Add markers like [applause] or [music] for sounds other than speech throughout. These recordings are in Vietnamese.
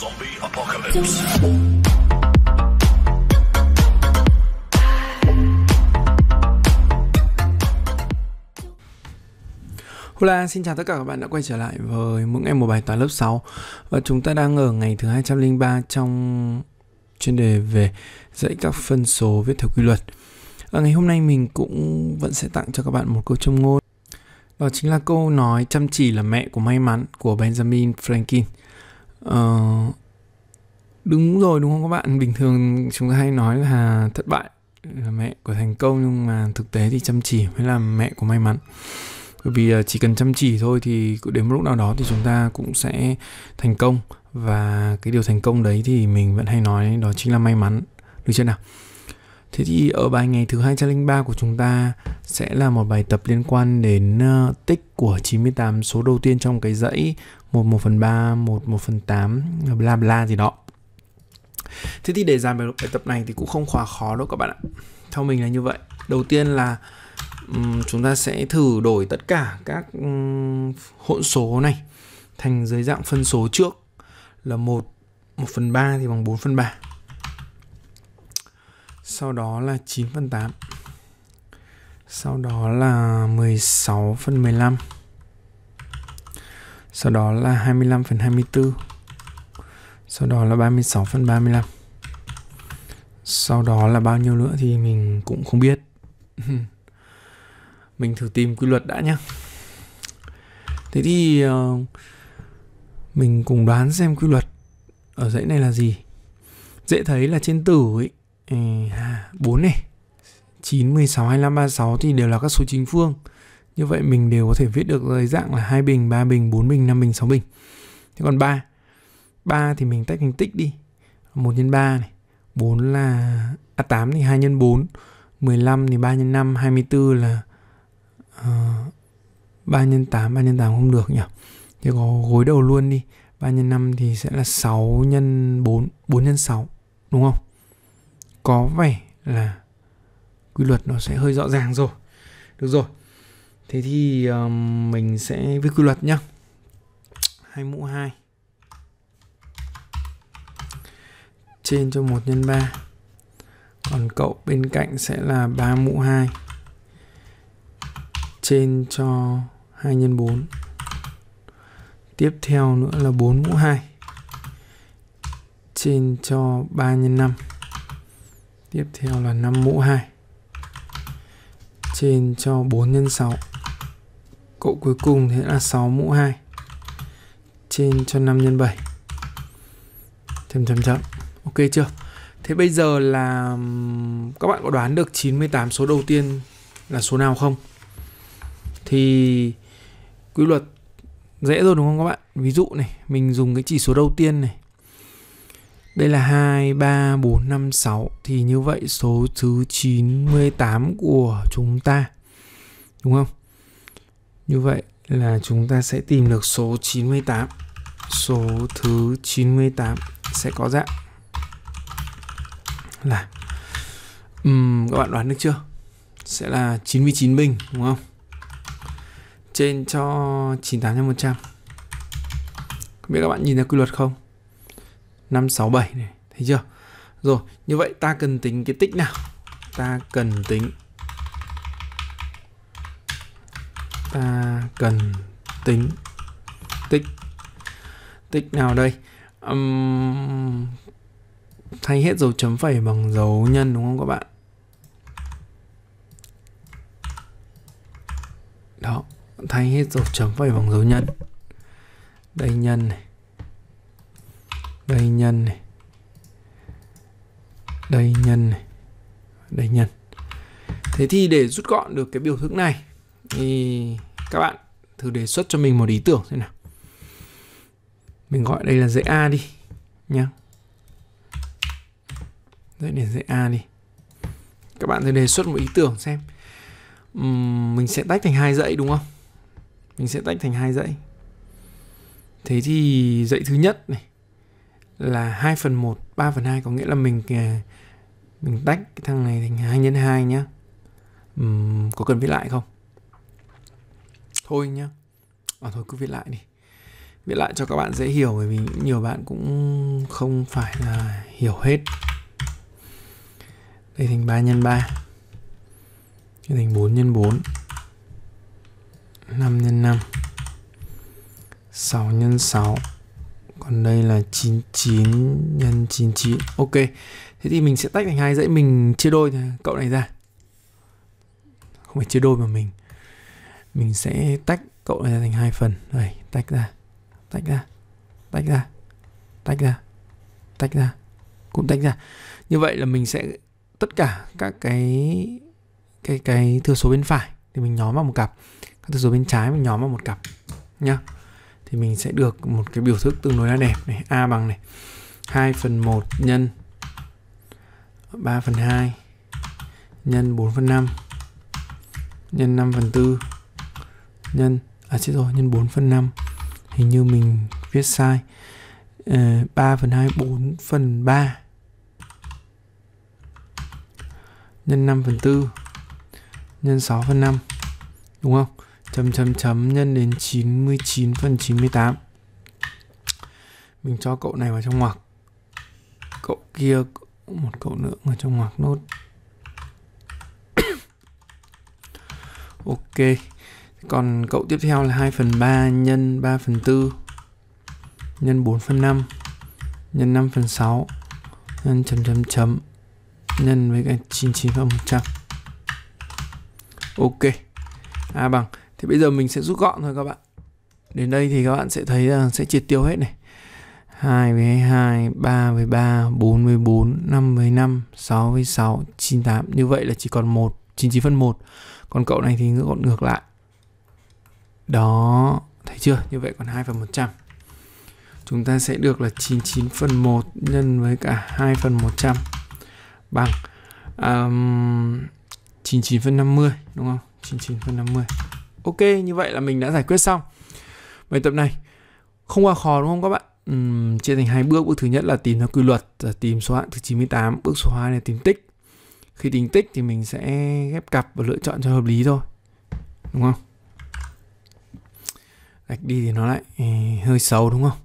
Zombie Apocalypse. Hola, xin chào tất cả các bạn đã quay trở lại với mỗi ngày một bài toán lớp 6 Và chúng ta đang ở ngày thứ 203 trong chuyên đề về dạy các phân số viết theo quy luật Và ngày hôm nay mình cũng vẫn sẽ tặng cho các bạn một câu châm ngôn Đó chính là câu nói chăm chỉ là mẹ của may mắn của Benjamin Franklin ờ, đúng rồi đúng không các bạn bình thường chúng ta hay nói là thất bại là mẹ của thành công nhưng mà thực tế thì chăm chỉ mới là mẹ của may mắn bởi vì ờ, chỉ cần chăm chỉ thôi thì đến một lúc nào đó thì chúng ta cũng sẽ thành công và cái điều thành công đấy thì mình vẫn hay nói đó chính là may mắn được chưa nào thế thì ở bài ngày thứ 203 của chúng ta sẽ là một bài tập liên quan đến uh, tích của 98 số đầu tiên trong cái dãy 1 1 phần 3, 1 1 phần 8, bla bla gì đó. Thế thì để giải bài tập này thì cũng không quá khó đâu các bạn ạ. Theo mình là như vậy. Đầu tiên là um, chúng ta sẽ thử đổi tất cả các um, hỗn số này thành dưới dạng phân số trước là 1 1 phần 3 thì bằng 4 phần 3. Sau đó là 9 phần 8 sau đó là 16 phần 15 sau đó là 25 phần 24 sau đó là 36 phần 35 sau đó là bao nhiêu nữa thì mình cũng không biết [laughs] mình thử tìm quy luật đã nhé thế thì uh, mình cùng đoán xem quy luật ở dãy này là gì dễ thấy là trên tử ấy à, bốn này 9, 16, 25, 36 thì đều là các số chính phương. Như vậy mình đều có thể viết được dưới dạng là hai bình, ba bình, bốn bình, năm bình, sáu bình. Thế còn 3. 3 thì mình tách thành tích đi. 1 x 3 này, 4 là à 8 thì 2 x 4, 15 thì 3 x 5, 24 là uh, 3 x 8, 3 x 8 không được nhỉ. Thế có gối đầu luôn đi. 3 x 5 thì sẽ là 6 x 4, 4 x 6 đúng không? Có vẻ là quy luật nó sẽ hơi rõ ràng rồi được rồi thế thì um, mình sẽ viết quy luật nhá hai mũ 2 trên cho 1 nhân 3 còn cậu bên cạnh sẽ là 3 mũ 2 trên cho 2 nhân 4 tiếp theo nữa là 4 mũ 2 trên cho 3 nhân 5 tiếp theo là 5 mũ 2 trên cho 4 x 6 cộng cuối cùng thế là 6 mũ 2 trên cho 5 x 7 chấm chậm chậm. ok chưa thế bây giờ là các bạn có đoán được 98 số đầu tiên là số nào không thì quy luật dễ rồi đúng không các bạn ví dụ này mình dùng cái chỉ số đầu tiên này đây là 2, 3, 4, 5, 6 Thì như vậy số thứ 98 của chúng ta Đúng không? Như vậy là chúng ta sẽ tìm được số 98 Số thứ 98 sẽ có dạng Là um, Các bạn đoán được chưa? Sẽ là 99 bình đúng không? Trên cho 98 x 100 Biết các bạn nhìn ra quy luật không? 5, 6, 7 này. Thấy chưa? Rồi, như vậy ta cần tính cái tích nào? Ta cần tính ta cần tính tích tích nào đây um, thay hết dấu chấm phẩy bằng dấu nhân đúng không các bạn đó thay hết dấu chấm phẩy bằng dấu nhân đây nhân này đây nhân này đây nhân này đây nhân thế thì để rút gọn được cái biểu thức này thì các bạn thử đề xuất cho mình một ý tưởng xem nào mình gọi đây là dãy a đi nhá dãy để dãy a đi các bạn thử đề xuất một ý tưởng xem uhm, mình sẽ tách thành hai dãy đúng không mình sẽ tách thành hai dãy thế thì dãy thứ nhất này là 2 phần 1, 3 phần 2 có nghĩa là mình à, mình tách cái thằng này thành 2 nhân 2 nhá. Uhm, có cần viết lại không? Thôi nhá. À thôi cứ viết lại đi. Viết lại cho các bạn dễ hiểu bởi vì nhiều bạn cũng không phải là hiểu hết. Đây thành 3 nhân 3. Đây thành 4 nhân 4. 5 nhân 5. 6 nhân 6 còn đây là 99 nhân 99 ok thế thì mình sẽ tách thành hai dãy mình chia đôi cậu này ra không phải chia đôi mà mình mình sẽ tách cậu này ra thành hai phần đây tách ra tách ra tách ra tách ra tách ra cũng tách ra như vậy là mình sẽ tất cả các cái cái cái thừa số bên phải thì mình nhóm vào một cặp các thừa số bên trái mình nhóm vào một cặp nhá thì mình sẽ được một cái biểu thức tương đối là đẹp này a bằng này 2 phần 1 nhân 3 phần 2 nhân 4 phần 5 nhân 5 phần 4 nhân à chết rồi nhân 4 phần 5 hình như mình viết sai uh, ờ, 3 phần 2 4 phần 3 nhân 5 phần 4 nhân 6 phần 5 đúng không chấm chấm chấm nhân đến 99 phần 98 mình cho cậu này vào trong ngoặc cậu kia một cậu nữa vào trong ngoặc nốt [coughs] ok còn cậu tiếp theo là 2 phần 3 nhân 3 phần 4 nhân 4 phần 5 nhân 5 phần 6 nhân chấm chấm chấm nhân với cái 99 phần 100 ok A à bằng thì bây giờ mình sẽ rút gọn thôi các bạn đến đây thì các bạn sẽ thấy là sẽ triệt tiêu hết này 2 với 22, 3 với 3, 4 với 4, 5 với 5, 6 với 6, 9 8. Như vậy là chỉ còn 1, 99 phần 1. Còn cậu này thì gọn ngược lại. Đó, thấy chưa? Như vậy còn 2 phần 100. Chúng ta sẽ được là 99 phần 1 nhân với cả 2 phần 100 bằng um, 99 phần 50 đúng không? 99 phần 50 ok như vậy là mình đã giải quyết xong bài tập này không qua khó đúng không các bạn uhm, chia thành hai bước bước thứ nhất là tìm ra quy luật là tìm số hạng từ 98 bước số 2 là tìm tích khi tính tích thì mình sẽ ghép cặp và lựa chọn cho hợp lý thôi đúng không gạch đi thì nó lại ừ, hơi xấu đúng không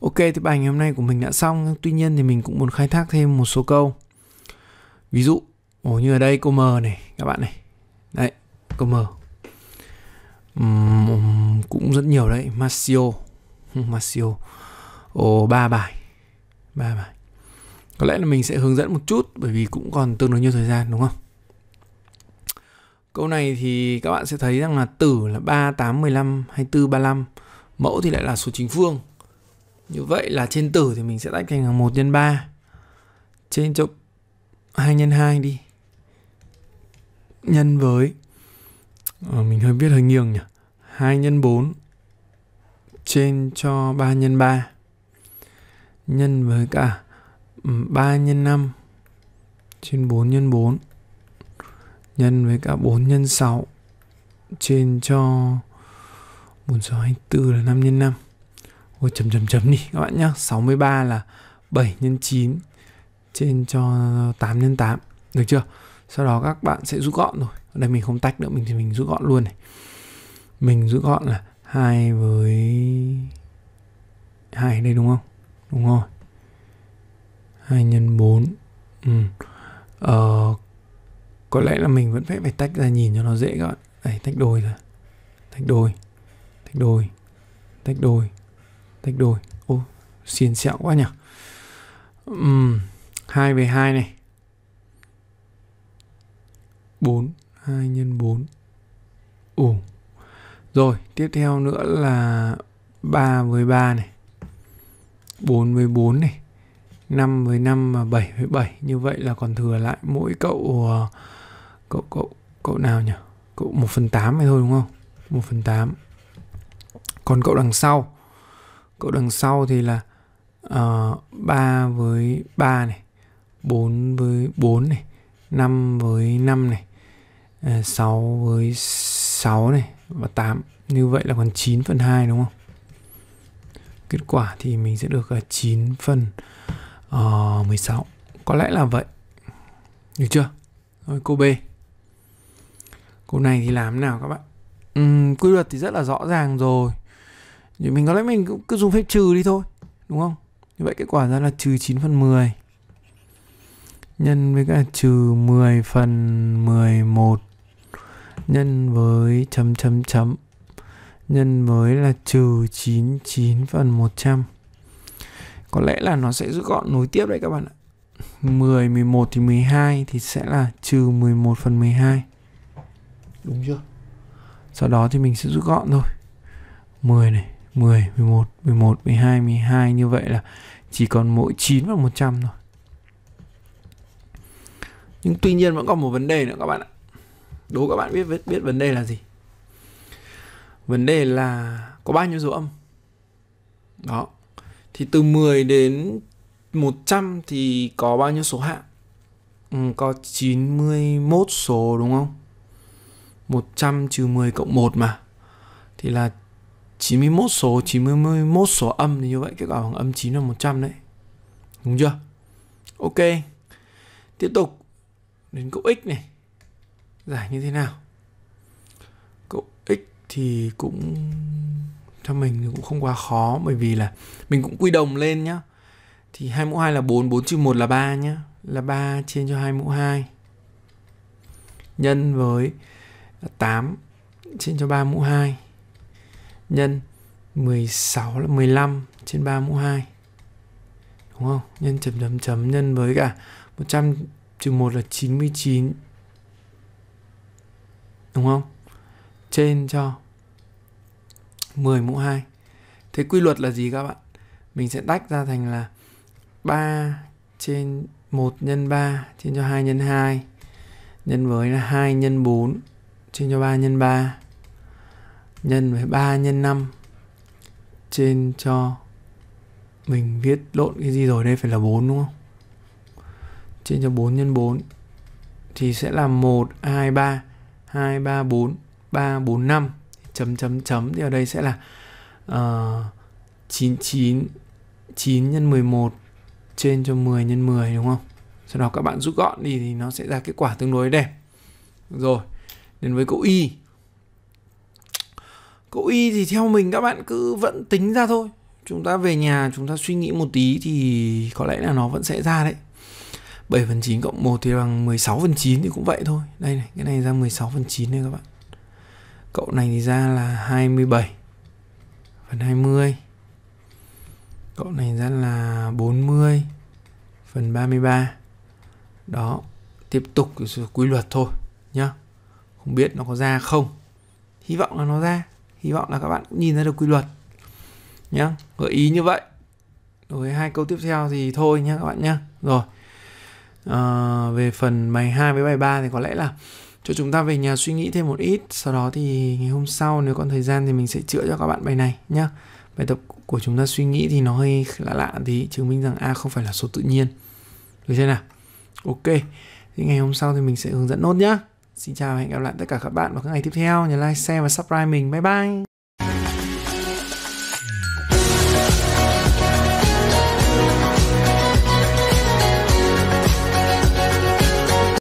ok thì bài ngày hôm nay của mình đã xong tuy nhiên thì mình cũng muốn khai thác thêm một số câu ví dụ ồ như ở đây cô m này các bạn này đấy cô m um, cũng rất nhiều đấy Masio [laughs] Masio ồ ba bài ba bài có lẽ là mình sẽ hướng dẫn một chút bởi vì cũng còn tương đối nhiều thời gian đúng không Câu này thì các bạn sẽ thấy rằng là tử là ba tám mười lăm 8, tư ba 35 Mẫu thì lại là số chính phương Như vậy là trên tử thì mình sẽ tách thành 1 x 3 Trên cho 2 x 2 đi Nhân với à, Mình hơi viết hơi nghiêng nhỉ 2 x 4 trên cho 3 x 3 nhân với cả 3 x 5 trên 4 x 4 nhân với cả 4 x 6 trên cho 4 6 24 là 5 x 5 Ôi chấm chấm chấm đi các bạn nhá 63 là 7 x 9 trên cho 8 x 8 Được chưa? Sau đó các bạn sẽ rút gọn rồi đây mình không tách nữa Mình thì mình rút gọn luôn này mình giữ gọn là hai với hai đây đúng không đúng rồi hai nhân bốn ừ. ờ, có lẽ là mình vẫn phải phải tách ra nhìn cho nó dễ các bạn đây tách đôi ra tách đôi tách đôi tách đôi tách đôi ô xiên xẹo quá nhỉ um ừ. 2 về 2 này 4 2 nhân 4 ồ rồi, tiếp theo nữa là 3 với 3 này. 4 với 4 này. 5 với 5 và 7 với 7. Như vậy là còn thừa lại mỗi cậu ờ, cậu cậu cậu nào nhỉ? Cậu 1 phần 8 này thôi đúng không? 1 phần 8. Còn cậu đằng sau. Cậu đằng sau thì là uh, ờ, 3 với 3 này. 4 với 4 này. 5 với 5 này. 6 ờ, với 6 này và 8 như vậy là còn 9 phần 2 đúng không kết quả thì mình sẽ được 9 à, phần ờ, uh, 16 có lẽ là vậy được chưa rồi cô B cô này thì làm thế nào các bạn uhm, quy luật thì rất là rõ ràng rồi thì mình có lẽ mình cũng cứ dùng phép trừ đi thôi đúng không như vậy kết quả ra là trừ 9 phần 10 nhân với cả trừ 10 phần 11 nhân với chấm chấm chấm nhân với là trừ 99 phần 100 có lẽ là nó sẽ rút gọn nối tiếp đấy các bạn ạ 10, 11 thì 12 thì sẽ là trừ 11 phần 12 đúng chưa sau đó thì mình sẽ rút gọn thôi 10 này 10, 11, 11, 12, 12 như vậy là chỉ còn mỗi 9 và 100 thôi nhưng tuy nhiên vẫn còn một vấn đề nữa các bạn ạ đố các bạn biết, biết vấn đề là gì vấn đề là có bao nhiêu dấu âm đó thì từ 10 đến 100 thì có bao nhiêu số hạng ừ, có 91 số đúng không 100 trừ 10 cộng 1 mà thì là 91 số 91 số âm thì như vậy kết quả bằng âm 9 là 100 đấy đúng chưa ok tiếp tục đến câu x này giải như thế nào cậu x thì cũng cho mình cũng không quá khó bởi vì là mình cũng quy đồng lên nhá thì 2 mũ 2 là 4, 4 trừ 1 là 3 nhá là 3 trên cho 2 mũ 2 nhân với 8 trên cho 3 mũ 2 nhân 16 là 15 trên 3 mũ 2 đúng không nhân chấm chấm chấm nhân với cả 100 trừ 1 là 99 đúng không trên cho 10 mũ 2 thế quy luật là gì các bạn mình sẽ tách ra thành là 3 trên 1 nhân 3 trên cho 2 nhân 2 nhân với là 2 nhân 4 trên cho 3 nhân 3 nhân với 3 nhân 5 trên cho mình viết lộn cái gì rồi đây phải là 4 đúng không? Trên cho 4 nhân 4 thì sẽ là 1 2 3. 2, 3, 4, 3, 4, 5 chấm chấm chấm thì ở đây sẽ là uh, 99 9 nhân 11 trên cho 10 nhân 10 đúng không? Sau đó các bạn rút gọn đi thì nó sẽ ra kết quả tương đối đẹp. Rồi, đến với câu y. Câu y thì theo mình các bạn cứ vẫn tính ra thôi. Chúng ta về nhà chúng ta suy nghĩ một tí thì có lẽ là nó vẫn sẽ ra đấy. 7 phần 9 cộng 1 thì bằng 16 phần 9 thì cũng vậy thôi đây này cái này ra 16 phần 9 này các bạn cậu này thì ra là 27 phần 20 cậu này ra là 40 phần 33 đó tiếp tục quy luật thôi nhá không biết nó có ra không hy vọng là nó ra hy vọng là các bạn cũng nhìn ra được quy luật nhá gợi ý như vậy đối với hai câu tiếp theo thì thôi nhá các bạn nhá rồi à, về phần bài 2 với bài 3 thì có lẽ là cho chúng ta về nhà suy nghĩ thêm một ít sau đó thì ngày hôm sau nếu còn thời gian thì mình sẽ chữa cho các bạn bài này nhá bài tập của chúng ta suy nghĩ thì nó hơi lạ lạ thì chứng minh rằng a không phải là số tự nhiên được chưa nào ok thì ngày hôm sau thì mình sẽ hướng dẫn nốt nhá xin chào và hẹn gặp lại tất cả các bạn vào các ngày tiếp theo nhớ like share và subscribe mình bye bye